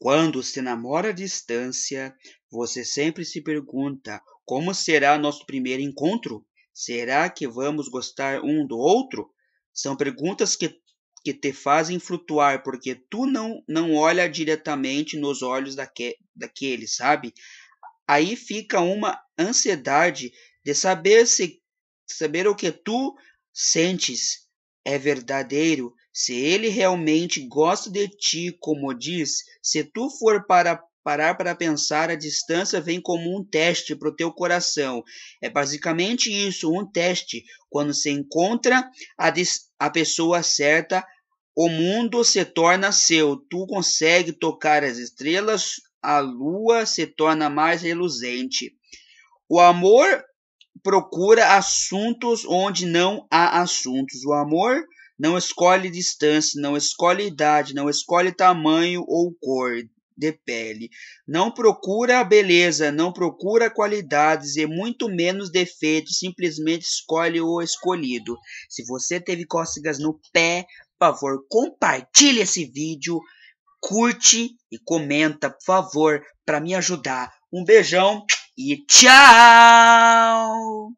Quando se namora à distância, você sempre se pergunta como será nosso primeiro encontro? Será que vamos gostar um do outro? São perguntas que, que te fazem flutuar, porque tu não, não olha diretamente nos olhos daque, daquele, sabe? Aí fica uma ansiedade de saber se saber o que tu sentes é verdadeiro, se ele realmente gosta de ti, como diz, se tu for para parar para pensar, a distância vem como um teste para o teu coração. É basicamente isso, um teste. Quando se encontra a, a pessoa certa, o mundo se torna seu. Tu consegue tocar as estrelas, a lua se torna mais reluzente. O amor procura assuntos onde não há assuntos. O amor não escolhe distância, não escolhe idade, não escolhe tamanho ou cor de pele. Não procura a beleza, não procura qualidades e muito menos defeitos, simplesmente escolhe o escolhido. Se você teve cócegas no pé, por favor, compartilhe esse vídeo, curte e comenta, por favor, para me ajudar. Um beijão e tchau!